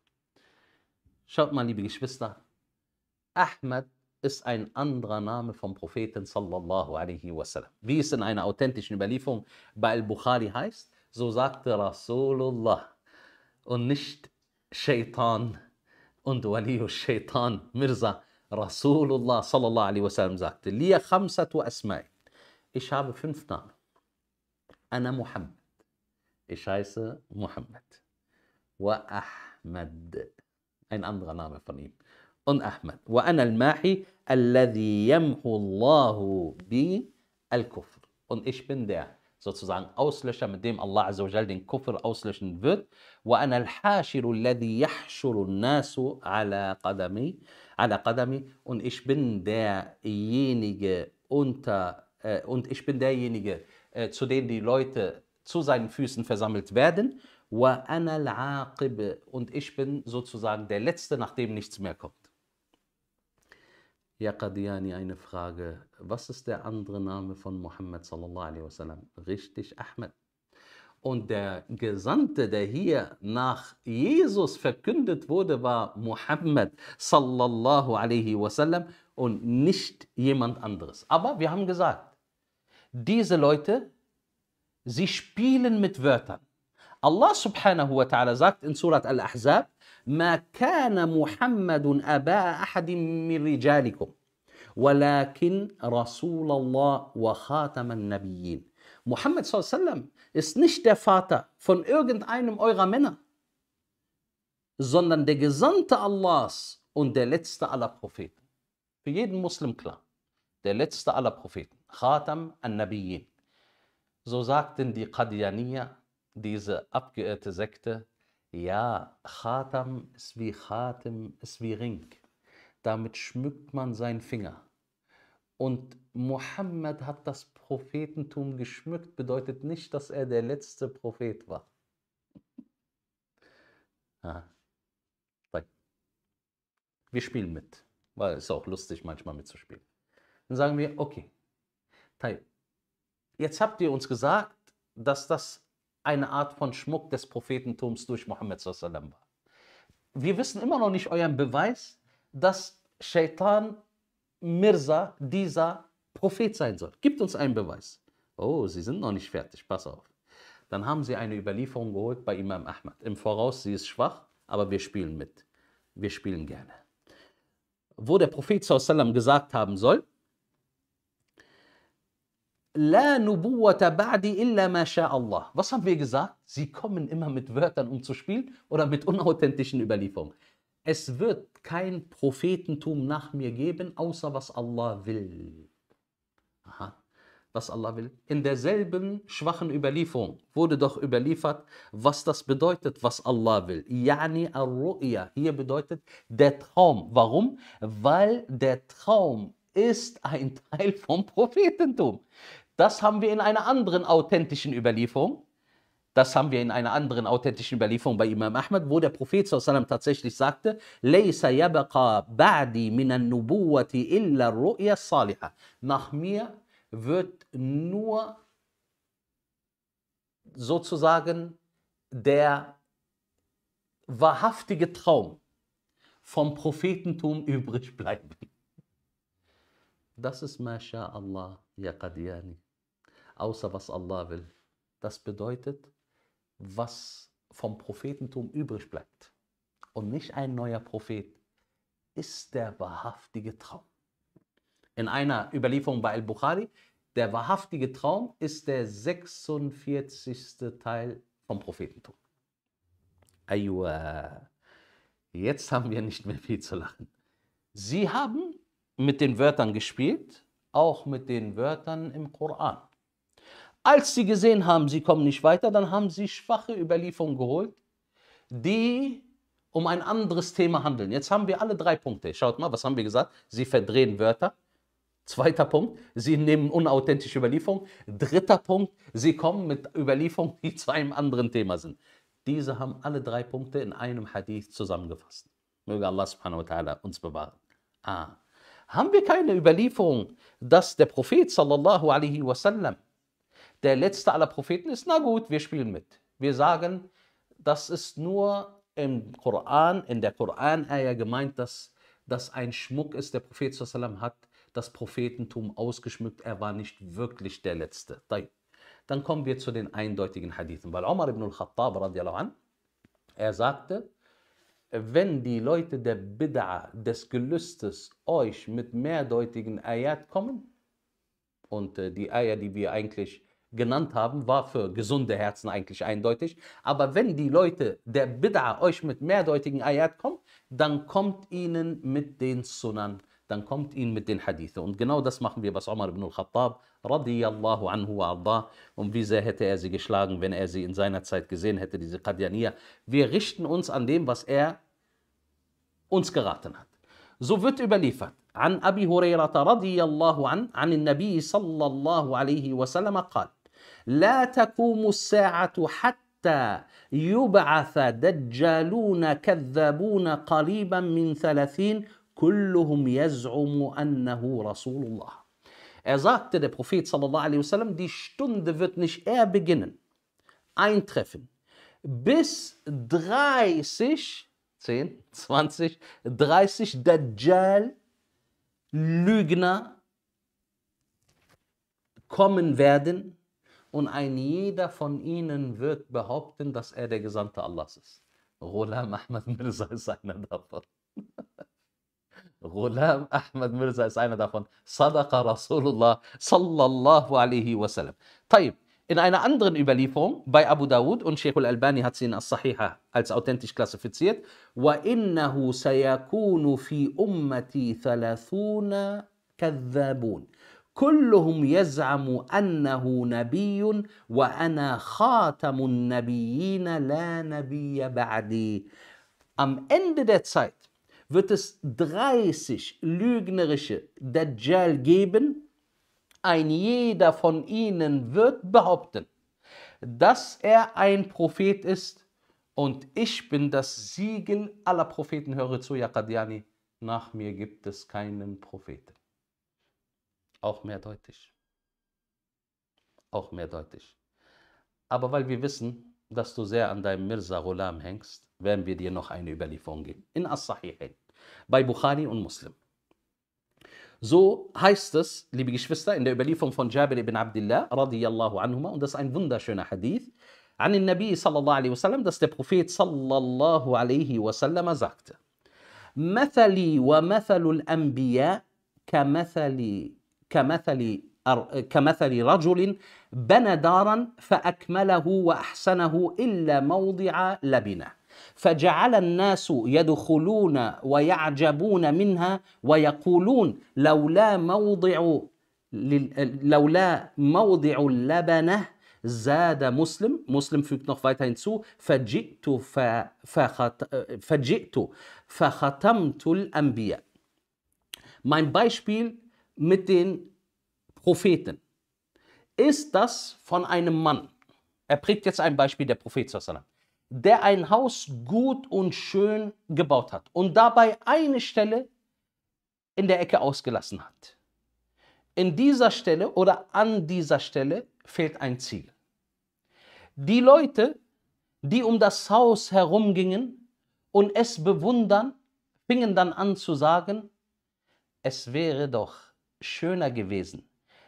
Schaut mal, liebe Geschwister, Ahmad ist ein anderer Name vom Propheten sallallahu alaihi wasallam. Wie es in einer authentischen Überlieferung bei Al-Bukhari heißt, so sagte Rasulullah und nicht شيطان أنت ولي الشيطان مرزا رسول الله صلى الله عليه وسلم زاكت لي خمسة أسماء إيش عم فين أنا محمد إيش عايزة محمد وأحمد أين أندغى نام فنيم أن أحمد وأنا الماحي الذي يمحو الله بي الكفر أن إيش ده sozusagen Auslöscher, mit dem Allah Azzawajal den Kufr auslöschen wird. وَأَنَا الْحَاشِرُ الَّذِي يَحْشُرُ النَّاسُ عَلَى قَدَمِي عَلَى قَدَمِي Und ich bin derjenige unter, äh, und ich bin derjenige, äh, zu dem die Leute zu seinen Füßen versammelt werden. وَأَنَا الْعَاقِبِ Und ich bin sozusagen der Letzte, nach dem nichts mehr kommt. Ja, Qadiani, eine Frage. Was ist der andere Name von Muhammad sallallahu alaihi wasallam? Richtig, Ahmed. Und der Gesandte, der hier nach Jesus verkündet wurde, war Muhammad sallallahu alaihi wasallam und nicht jemand anderes. Aber wir haben gesagt, diese Leute, sie spielen mit Wörtern. Allah subhanahu wa ta'ala sagt in Surat Al-Ahzab, ما كان محمد ابا أحد من رجالكم ولكن رسول الله وخاتم النبيين محمد صلى الله عليه وسلم ist nicht der Vater von irgendeinem eurer Männer, sondern der Gesandte Allahs und der letzte aller Propheten. Für jeden Muslim klar. Der letzte aller Propheten. خاتم النبيين So sagten die Qadianiyya, diese abgeirrte Sekte, Ja, Khatam ist wie Khatim, ist wie Ring. Damit schmückt man seinen Finger. Und Mohammed hat das Prophetentum geschmückt, bedeutet nicht, dass er der letzte Prophet war. Ah. Wir spielen mit, weil es ist auch lustig manchmal mitzuspielen. Dann sagen wir, okay, jetzt habt ihr uns gesagt, dass das eine Art von Schmuck des Prophetentums durch Mohammed sallam war. Wir wissen immer noch nicht euren Beweis, dass Shaitan Mirza dieser Prophet sein soll. Gibt uns einen Beweis. Oh, sie sind noch nicht fertig, pass auf. Dann haben sie eine Überlieferung geholt bei Imam Ahmad. Im Voraus, sie ist schwach, aber wir spielen mit. Wir spielen gerne. Wo der Prophet sallam gesagt haben soll, La nubuwata ba'di illa ma Allah. Was haben wir gesagt? Sie kommen immer mit Wörtern um zu spielen oder mit unauthentischen Überlieferungen. Es wird kein Prophetentum nach mir geben, außer was Allah will. Aha. Was Allah will. In derselben schwachen Überlieferung wurde doch überliefert, was das bedeutet, was Allah will. Yani ar-ru'ya. Hier bedeutet der Traum. Warum? Weil der Traum ist ein Teil vom Prophetentum. Das haben wir in einer anderen authentischen Überlieferung. Das haben wir in einer anderen authentischen Überlieferung bei Imam Ahmad, wo der Prophet sallam, tatsächlich sagte, Nach mir wird nur sozusagen der wahrhaftige Traum vom Prophetentum übrig bleiben. Das ist Masha'Allah, ya Qadiani. Außer was Allah will. Das bedeutet, was vom Prophetentum übrig bleibt und nicht ein neuer Prophet, ist der wahrhaftige Traum. In einer Überlieferung bei Al-Bukhari, der wahrhaftige Traum ist der 46. Teil vom Prophetentum. Ayua, jetzt haben wir nicht mehr viel zu lachen. Sie haben mit den Wörtern gespielt, auch mit den Wörtern im Koran. Als sie gesehen haben, sie kommen nicht weiter, dann haben sie schwache Überlieferungen geholt, die um ein anderes Thema handeln. Jetzt haben wir alle drei Punkte. Schaut mal, was haben wir gesagt? Sie verdrehen Wörter. Zweiter Punkt, sie nehmen unauthentische Überlieferungen. Dritter Punkt, sie kommen mit Überlieferungen, die zu einem anderen Thema sind. Diese haben alle drei Punkte in einem Hadith zusammengefasst. Möge Allah subhanahu wa ta'ala uns bewahren. Amen. Ah haben wir keine Überlieferung, dass der Prophet sallallahu alaihi wasallam der letzte aller Propheten ist. Na gut, wir spielen mit. Wir sagen, das ist nur im Koran, in der Koran-Aya gemeint, dass das ein Schmuck ist. Der Prophet sallam, hat das Prophetentum ausgeschmückt. Er war nicht wirklich der Letzte. Dann kommen wir zu den eindeutigen Hadithen, weil Omar ibn al-Khattab, er sagte, wenn die Leute der Bid'a, des Gelüstes, euch mit mehrdeutigen Ayat kommen, und äh, die Ayat, die wir eigentlich genannt haben, war für gesunde Herzen eigentlich eindeutig. Aber wenn die Leute der Bid'a euch mit mehrdeutigen Ayat kommen, dann kommt ihnen mit den Sunan. dann kommt ihn mit den Hadith. Und genau das machen wir was Omar ibn al-Khattab, radiyallahu anhu wa arda. Und wie sehr hätte er sie geschlagen, wenn er sie in seiner Zeit gesehen hätte, diese Qadianiyah. Wir richten uns an dem, was er uns geraten hat. So wird überliefert, an Abi Hurairata radiyallahu an, an النبي صلى الله عليه وسلم قال, لا تقوم الساعة حتى يبعث دجالون كذابون قريبا من ثلاثين kulluhum yaz'umu annahu Rasulullah. Er sagte, der Prophet sallallahu alaihi wasallam, die Stunde wird nicht eher beginnen, eintreffen, bis 30, 10, 20, 30 Dajjal, Lügner kommen werden und ein jeder von ihnen wird behaupten, dass er der Gesandte Allahs ist. Rola Ahmad Mirza ist einer davon. غلام احمد مرزا صدق رسول الله صلى الله عليه وسلم طيب In einer anderen Überlieferung bei Abu Dawud und Sheikh al-Albani hat sie in As-Sahiha als authentisch klassifiziert. وَإِنَّهُ سَيَكُونُ فِي أُمَّتِي ثَلَاثُونَ كَذَّابُونَ كلهم يزعم انه نبي وانا خاتم النبيين لا نبي بعدي. Am Ende der Zeit wird es 30 lügnerische Dajjal geben. Ein jeder von ihnen wird behaupten, dass er ein Prophet ist und ich bin das Siegel aller Propheten. Höre zu, Yaqadiani, nach mir gibt es keinen Propheten. Auch mehrdeutig. Auch mehrdeutig. Aber weil wir wissen, dass du sehr an deinem Mirza Ghulam hängst, werden wir dir noch eine Überlieferung geben. In As-Sahihain. bei Bukhari und Muslim. So heißt es, liebe Geschwister, in der Überlieferung von Jabir ibn Abdullah radiyallahu anhuma, und das ist ein wunderschöner Hadith, an den Nabi sallallahu alaihi wasallam, dass der Prophet sallallahu alaihi wasallam sagte, مثلي ومثل الأنبياء كمثل كمثل كمثل رجل بنى دارا فأكمله وأحسنه إلا موضع لبنه فجعل الناس يدخلون ويعجبون منها ويقولون لولا موضع لولا موضع اللبنه زاد مسلم مسلم fügt noch weiter hinzu فجئت فجئت فختمت الانبياء mein Beispiel mit den Propheten ist das von einem Mann er bringt jetzt ein Beispiel der Prophet sallallahu der ein Haus gut und schön gebaut hat und dabei eine Stelle in der Ecke ausgelassen hat. In dieser Stelle oder an dieser Stelle fehlt ein Ziel. Die Leute, die um das Haus herumgingen und es bewundern, fingen dann an zu sagen, es wäre doch schöner gewesen,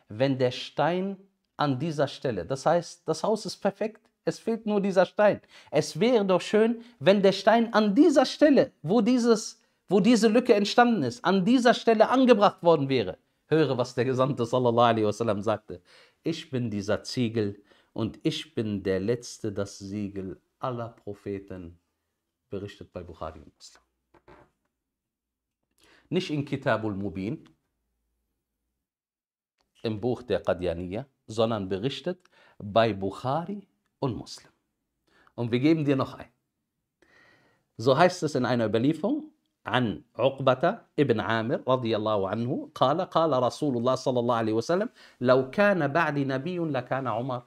wenn der Stein an dieser Stelle, das heißt, das Haus ist perfekt, es fehlt nur dieser Stein. Es wäre doch schön, wenn der Stein an dieser Stelle, wo, dieses, wo diese Lücke entstanden ist, an dieser Stelle angebracht worden wäre. Höre, was der Gesandte sallallahu alaihi wasallam sagte. Ich bin dieser Ziegel und ich bin der Letzte, das Siegel aller Propheten, berichtet bei Bukhari und Muslim. Nicht in Kitabul Mubin, im Buch der Qadianiyya, sondern berichtet bei Bukhari und Muslim. Und wir geben dir noch ein. So heißt es in einer Überlieferung, an Uqbata ibn عامر رضي anhu, qala qala Rasulullah sallallahu alaihi wasallam, الله عليه وسلم لو كان بعد نبي لكان عمر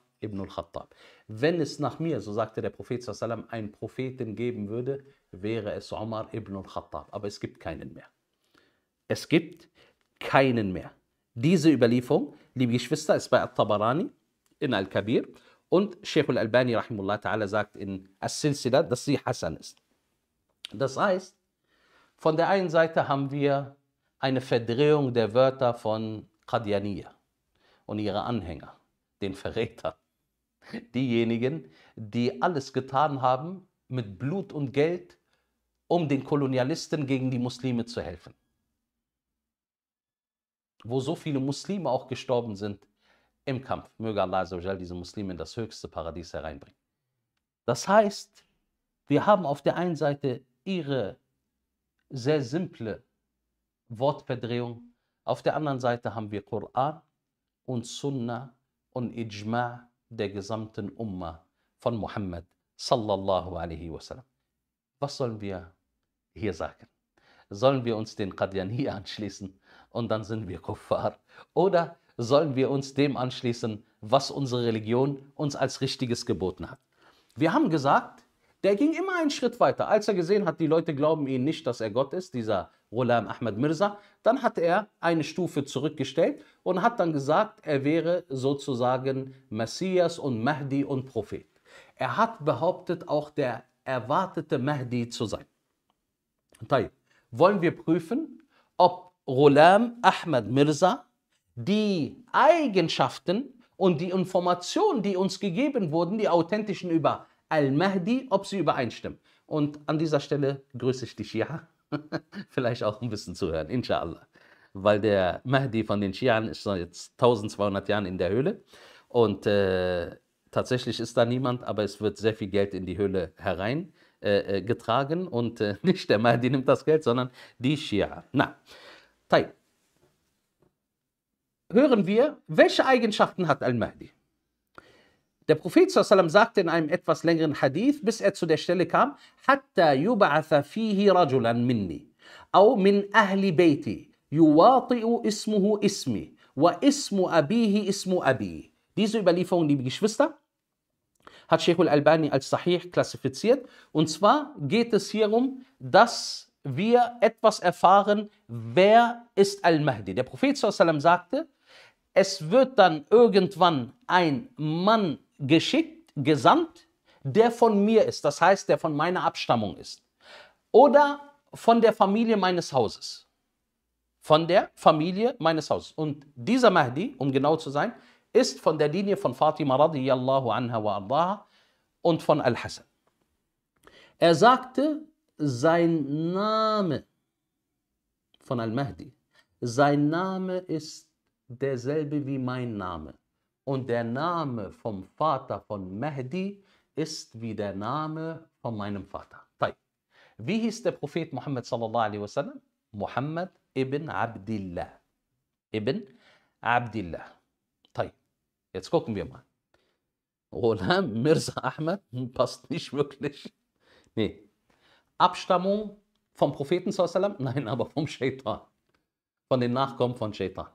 Wenn es nach mir, so sagte der Prophet sallallahu sallam, einen Propheten geben würde, wäre es Umar ibn al-Khattab. Aber es gibt keinen mehr. Es gibt keinen mehr. Diese Überlieferung, liebe Geschwister, ist bei Al-Tabarani in Al-Kabir und Sheikh al Albani rahimullah ta'ala sagt in As-Silsila, dass sie Hassan ist. Das heißt, von der einen Seite haben wir eine Verdrehung der Wörter von Qadianiyah und ihre Anhänger, den Verrätern. Diejenigen, die alles getan haben mit Blut und Geld, um den Kolonialisten gegen die Muslime zu helfen. Wo so viele Muslime auch gestorben sind im Kampf. Möge Allah Azzawajal diese Muslime in das höchste Paradies hereinbringen. Das heißt, wir haben auf der einen Seite ihre sehr simple Wortverdrehung, auf der anderen Seite haben wir Koran und Sunnah und Ijma' der gesamten Ummah von Muhammad sallallahu alaihi wasallam. Was sollen wir hier sagen? Sollen wir uns den Qadiani anschließen und dann sind wir Kuffar? Oder sollen wir uns dem anschließen, was unsere Religion uns als Richtiges geboten hat. Wir haben gesagt, der ging immer einen Schritt weiter. Als er gesehen hat, die Leute glauben ihn nicht, dass er Gott ist, dieser Ghulam Ahmed Mirza, dann hat er eine Stufe zurückgestellt und hat dann gesagt, er wäre sozusagen Messias und Mahdi und Prophet. Er hat behauptet, auch der erwartete Mahdi zu sein. Wollen wir prüfen, ob Ghulam Ahmed Mirza die Eigenschaften und die Informationen, die uns gegeben wurden, die authentischen über Al-Mahdi, ob sie übereinstimmen. Und an dieser Stelle grüße ich die Shia. Vielleicht auch ein bisschen zuhören, inshallah. Weil der Mahdi von den Shian ist jetzt 1200 Jahren in der Höhle. Und äh, tatsächlich ist da niemand, aber es wird sehr viel Geld in die Höhle herein äh, äh, getragen und äh, nicht der Mahdi nimmt das Geld, sondern die Shia. Na, طيب hören wir, welche Eigenschaften hat Al-Mahdi? Der Prophet sallam, sagte in einem etwas längeren Hadith, bis er zu der Stelle kam, Hatta yub'atha fihi rajulan minni, au min ahli beiti, yuwati'u ismuhu ismi, wa ismu abihi ismu abi. Diese Überlieferung, liebe Geschwister, hat Sheikh al-Albani als sahih klassifiziert. Und zwar geht es hierum, dass wir etwas erfahren, wer ist Al-Mahdi. Der Prophet sallam, sagte, es wird dann irgendwann ein Mann geschickt, gesandt, der von mir ist, das heißt, der von meiner Abstammung ist. Oder von der Familie meines Hauses. Von der Familie meines Hauses. Und dieser Mahdi, um genau zu sein, ist von der Linie von Fatima radiallahu anha wa ardaha und von Al-Hassan. Er sagte, sein Name von Al-Mahdi, sein Name ist derselbe wie mein Name. Und der Name vom Vater von Mahdi ist wie der Name von meinem Vater. Wie hieß der Prophet Muhammad sallallahu alaihi wasallam? Muhammad ibn Abdillah. Ibn Abdillah. Abdullah. Jetzt gucken wir mal. Ghulam Mirza Ahmed hm, passt nicht wirklich. Nee. Abstammung vom Propheten sallallahu alaihi wasallam? Nein, aber vom Shaitan. Von den Nachkommen von Shaitan.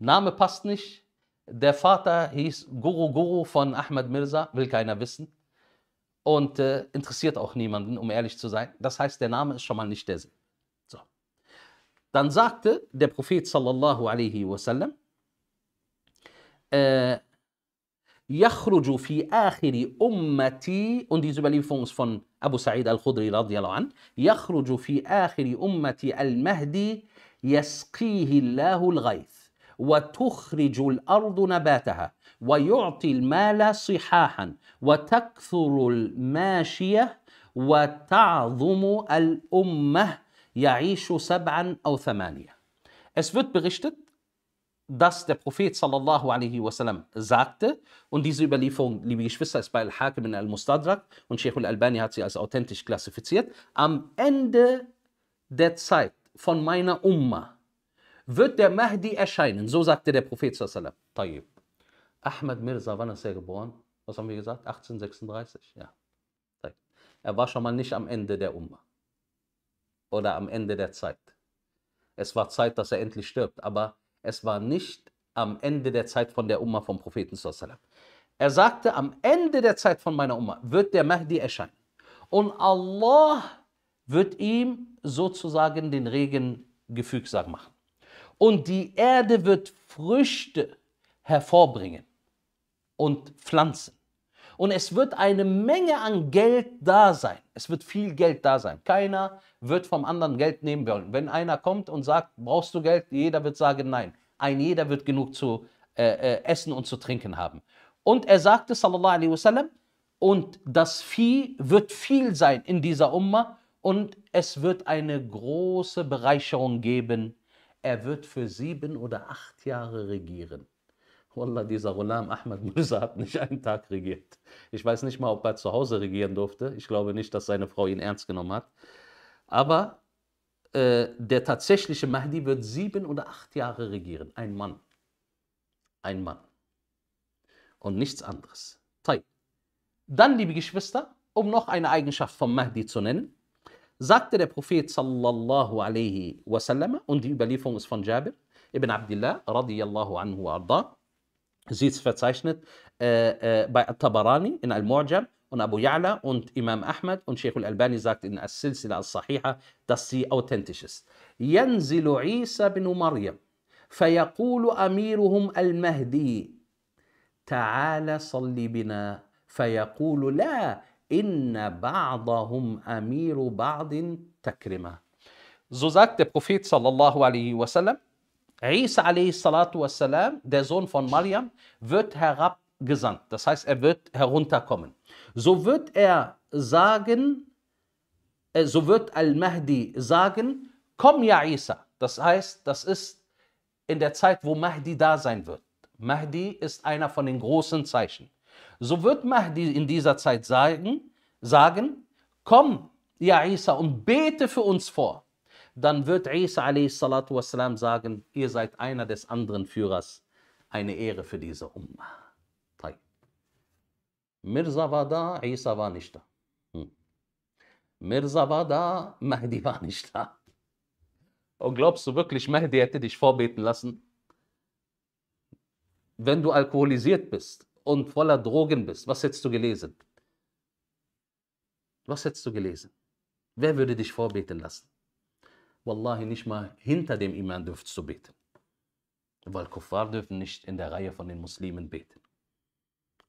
Name passt nicht. Der Vater hieß Guru Guru von Ahmed Mirza, will keiner wissen. Und äh, interessiert auch niemanden, um ehrlich zu sein. Das heißt, der Name ist schon mal nicht der Sinn. So. Dann sagte der Prophet sallallahu alaihi wasallam, äh, يخرج في آخر und diese Überlieferung ist von Abu Sa'id al-Khudri radiallahu an يخرج في آخر أمتي المهدي يسقيه الله الغيث وتخرج الارض نباتها ويعطي المال صحاحا وتكثر الماشيه وتعظم الامه يعيش سبعا او ثمانيه. Es wird berichtet, dass der Prophet sallallahu alaihi wasallam sagte, und diese Überlieferung, liebe Geschwister, ist bei Al-Hakim in Al-Mustadrak und Sheikh Al-Albani hat sie als authentisch klassifiziert, am Ende der Zeit von meiner Ummah wird der Mahdi erscheinen. So sagte der Prophet sallam. Tayyib. Ahmed Mirza, wann ist er geboren? Was haben wir gesagt? 1836, ja. Er war schon mal nicht am Ende der Umma. Oder am Ende der Zeit. Es war Zeit, dass er endlich stirbt, aber es war nicht am Ende der Zeit von der Umma vom Propheten sallam. Er sagte, am Ende der Zeit von meiner Umma wird der Mahdi erscheinen. Und Allah wird ihm sozusagen den Regen gefügsam machen und die Erde wird Früchte hervorbringen und pflanzen. Und es wird eine Menge an Geld da sein. Es wird viel Geld da sein. Keiner wird vom anderen Geld nehmen wollen. Wenn einer kommt und sagt, brauchst du Geld, jeder wird sagen, nein. Ein jeder wird genug zu äh, äh, essen und zu trinken haben. Und er sagte, sallallahu alaihi wasallam, und das Vieh wird viel sein in dieser Umma und es wird eine große Bereicherung geben er wird für sieben oder acht Jahre regieren. Wallah, dieser Ghulam Ahmed Mirza hat nicht einen Tag regiert. Ich weiß nicht mal, ob er zu Hause regieren durfte. Ich glaube nicht, dass seine Frau ihn ernst genommen hat. Aber äh, der tatsächliche Mahdi wird sieben oder acht Jahre regieren. Ein Mann. Ein Mann. Und nichts anderes. Dann, liebe Geschwister, um noch eine Eigenschaft vom Mahdi zu nennen, sagte der Prophet sallallahu alaihi wasallam, und die Überlieferung ist von Jabir ibn Abdullah radiyallahu anhu arda, sie ist verzeichnet äh, äh, bei Tabarani in Al-Mu'jam und Abu Ya'la und Imam Ahmad und Sheikh al-Albani sagt in As-Silsila al-Sahiha, dass sie authentisch ist. Yanzilu Isa bin Maryam, فيقول أميرهم المهدي تعال صل بنا فيقول لا Inna ba'dahum amiru ba'din takrima. So sagt der Prophet sallallahu alaihi wasallam, Isa alaihi salatu wasallam, der Sohn von Mariam, wird herabgesandt. Das heißt, er wird herunterkommen. So wird er sagen, äh, so wird Al-Mahdi sagen, komm ja Isa. Das heißt, das ist in der Zeit, wo Mahdi da sein wird. Mahdi ist einer von den großen Zeichen. So wird Mahdi in dieser Zeit sagen, sagen komm, ja Isa, und bete für uns vor. Dann wird Isa wassalam, sagen, ihr seid einer des anderen Führers. Eine Ehre für diese Umma. Mirza war da, Isa war nicht da. Hm. Mirza war da, Mahdi war nicht da. Und glaubst du wirklich, Mahdi hätte dich vorbeten lassen? Wenn du alkoholisiert bist, und voller Drogen bist, was hättest du gelesen? Was hättest du gelesen? Wer würde dich vorbeten lassen? Wallahi, nicht mal hinter dem Imam dürftest du beten. Weil Kuffar dürfen nicht in der Reihe von den Muslimen beten.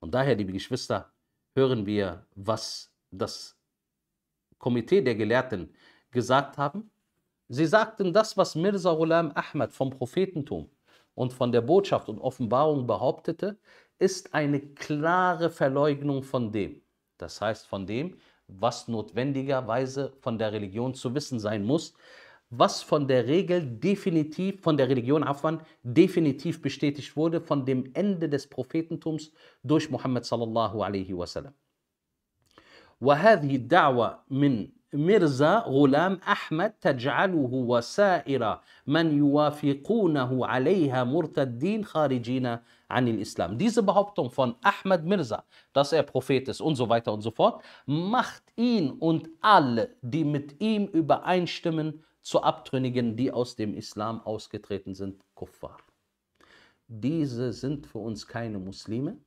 Und daher, liebe Geschwister, hören wir, was das Komitee der Gelehrten gesagt haben. Sie sagten das, was Mirza Ghulam Ahmad vom Prophetentum und von der Botschaft und Offenbarung behauptete, ist eine klare Verleugnung von dem. Das heißt von dem, was notwendigerweise von der Religion zu wissen sein muss, was von der Regel definitiv, von der Religion Afwan, definitiv bestätigt wurde von dem Ende des Prophetentums durch Muhammad sallallahu alaihi wasallam. وهذه الدعوة من Mirza Ghulam Ahmad wa وسائر man yuwafiqunahu 'alayha murtaddin kharijina 'an islam Diese Behauptung von Ahmad Mirza, dass er Prophet ist und so weiter und so fort, macht ihn und alle, die mit ihm übereinstimmen, zu Abtrünnigen, die aus dem Islam ausgetreten sind, Kuffar. Diese sind für uns keine Muslime,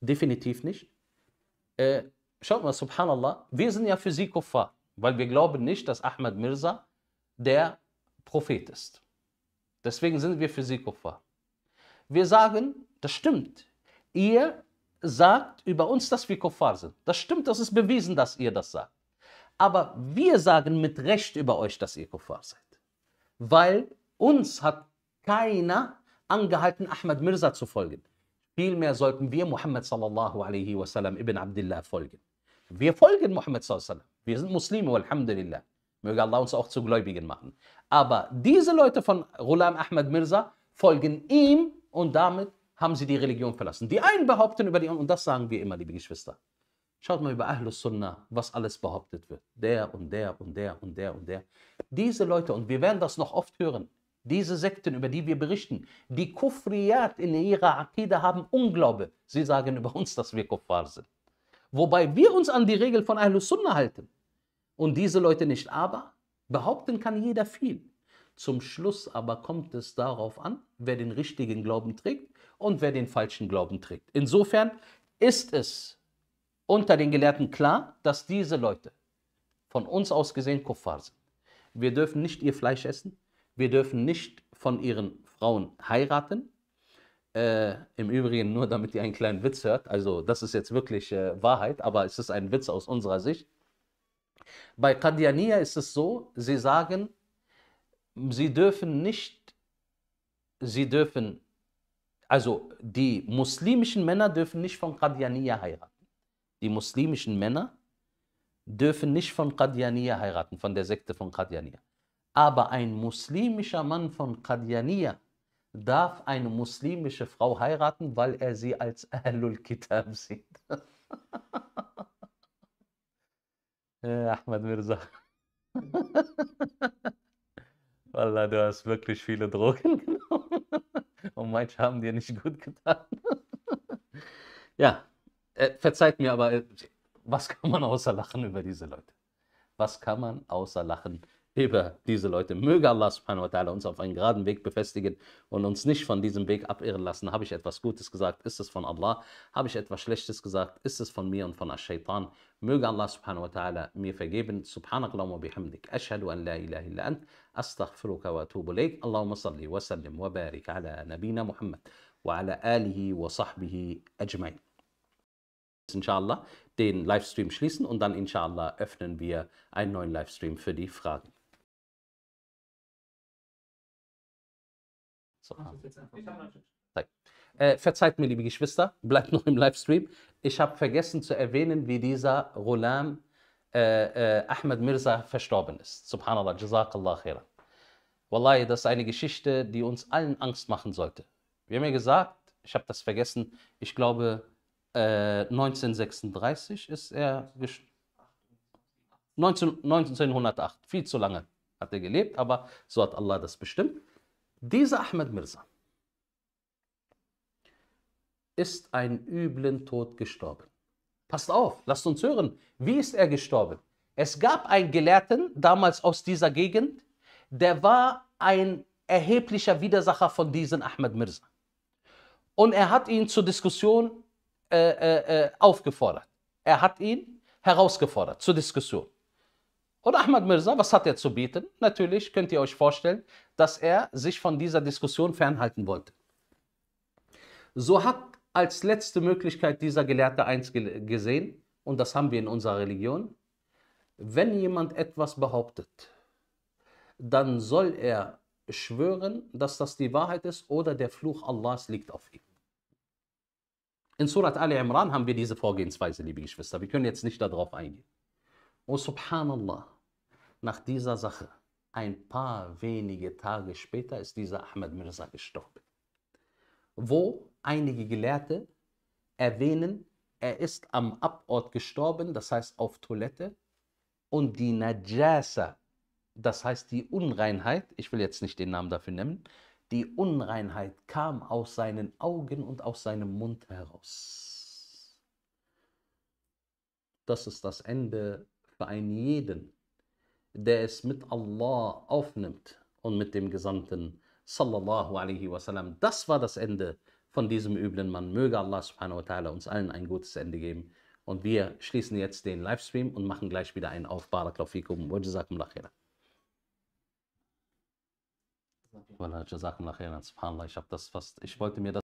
definitiv nicht. Äh, schaut mal, subhanallah, wir sind ja für sie Kuffar weil wir glauben nicht, dass Ahmad Mirza der Prophet ist. Deswegen sind wir für sie Kufar. Wir sagen, das stimmt. Ihr sagt über uns, dass wir Kuffar sind. Das stimmt, das ist bewiesen, dass ihr das sagt. Aber wir sagen mit Recht über euch, dass ihr Kuffar seid. Weil uns hat keiner angehalten, Ahmad Mirza zu folgen. Vielmehr sollten wir Muhammad sallallahu alaihi wasallam ibn Abdullah folgen. Wir folgen Muhammad sallallahu alaihi wasallam. Wir sind Muslime, Alhamdulillah. Möge Allah uns auch zu Gläubigen machen. Aber diese Leute von Ghulam Ahmad Mirza folgen ihm und damit haben sie die Religion verlassen. Die einen behaupten über die anderen, und das sagen wir immer, liebe Geschwister. Schaut mal über Ahlus Sunnah, was alles behauptet wird. Der und der und der und der und der. Diese Leute, und wir werden das noch oft hören, diese Sekten, über die wir berichten, die Kufriyat in ihrer Akide haben Unglaube. Sie sagen über uns, dass wir Kuffar sind. Wobei wir uns an die Regel von Ahlus Sunnah halten und diese Leute nicht. Aber behaupten kann jeder viel. Zum Schluss aber kommt es darauf an, wer den richtigen Glauben trägt und wer den falschen Glauben trägt. Insofern ist es unter den Gelehrten klar, dass diese Leute von uns aus gesehen Kuffar sind. Wir dürfen nicht ihr Fleisch essen, wir dürfen nicht von ihren Frauen heiraten. Äh, Im Übrigen nur, damit ihr einen kleinen Witz hört. Also das ist jetzt wirklich äh, Wahrheit, aber es ist ein Witz aus unserer Sicht. Bei Qadianiyah ist es so, sie sagen, sie dürfen nicht, sie dürfen, also die muslimischen Männer dürfen nicht von Qadianiyah heiraten. Die muslimischen Männer dürfen nicht von Qadianiyah heiraten, von der Sekte von Qadianiyah. Aber ein muslimischer Mann von Qadianiyah darf eine muslimische Frau heiraten, weil er sie als Ahlul Kitab sieht. Äh, Ahmed Mirza. Wallah, du hast wirklich viele Drogen genommen. Und manche haben dir nicht gut getan. ja, äh, verzeiht mir, aber äh, was kann man außer lachen über diese Leute? Was kann man außer lachen über diese Leute. Möge Allah subhanahu wa ta'ala uns auf einen geraden Weg befestigen und uns nicht von diesem Weg abirren lassen. Habe ich etwas Gutes gesagt? Ist es von Allah? Habe ich etwas Schlechtes gesagt? Ist es von mir und von Ash-Shaytan? Möge Allah subhanahu wa ta'ala mir vergeben. Subhanakallahu wa bihamdik. Ashhadu an la ilaha illa ant. Astaghfiruka wa atubu ilayk. Allahumma salli wa sallim wa barik ala nabina Muhammad wa ala alihi wa sahbihi ajmain. Inshallah den Livestream schließen und dann inshallah öffnen wir einen neuen Livestream für die Fragen. So. Äh, verzeiht mir, liebe Geschwister, bleibt noch im Livestream. Ich habe vergessen zu erwähnen, wie dieser Rolam äh, äh, Ahmed Mirza verstorben ist. Subhanallah, Jazakallah khairan. Wallahi, das ist eine Geschichte, die uns allen Angst machen sollte. Wir haben ja gesagt, ich habe das vergessen, ich glaube 1936 äh, ist er 19, 1908, viel zu lange hat er gelebt, aber so hat Allah das bestimmt. Dieser Ahmed Mirza ist einen üblen Tod gestorben. Passt auf, lasst uns hören, wie ist er gestorben? Es gab einen Gelehrten damals aus dieser Gegend, der war ein erheblicher Widersacher von diesem Ahmed Mirza. Und er hat ihn zur Diskussion äh, äh, äh aufgefordert. Er hat ihn herausgefordert zur Diskussion. Und Ahmad Mirza, was hat er zu bieten? Natürlich könnt ihr euch vorstellen, dass er sich von dieser Diskussion fernhalten wollte. So hat als letzte Möglichkeit dieser Gelehrte eins gesehen, und das haben wir in unserer Religion, wenn jemand etwas behauptet, dann soll er schwören, dass das die Wahrheit ist oder der Fluch Allahs liegt auf ihm. In Surat Ali Imran haben wir diese Vorgehensweise, liebe Geschwister. Wir können jetzt nicht darauf eingehen. Oh, subhanallah, nach dieser Sache. Ein paar wenige Tage später ist dieser Ahmed Mirza gestorben. Wo einige Gelehrte erwähnen, er ist am Abort gestorben, das heißt auf Toilette, und die Najasa, das heißt die Unreinheit, ich will jetzt nicht den Namen dafür nennen, die Unreinheit kam aus seinen Augen und aus seinem Mund heraus. Das ist das Ende für einen jeden, der es mit Allah aufnimmt und mit dem Gesandten sallallahu alaihi wasallam. Das war das Ende von diesem üblen Mann. Möge Allah subhanahu wa ta'ala uns allen ein gutes Ende geben. Und wir schließen jetzt den Livestream und machen gleich wieder einen auf. Barakallahu fikum wa jazakum la khaira. jazakum la Subhanallah, ich habe das fast, ich wollte mir das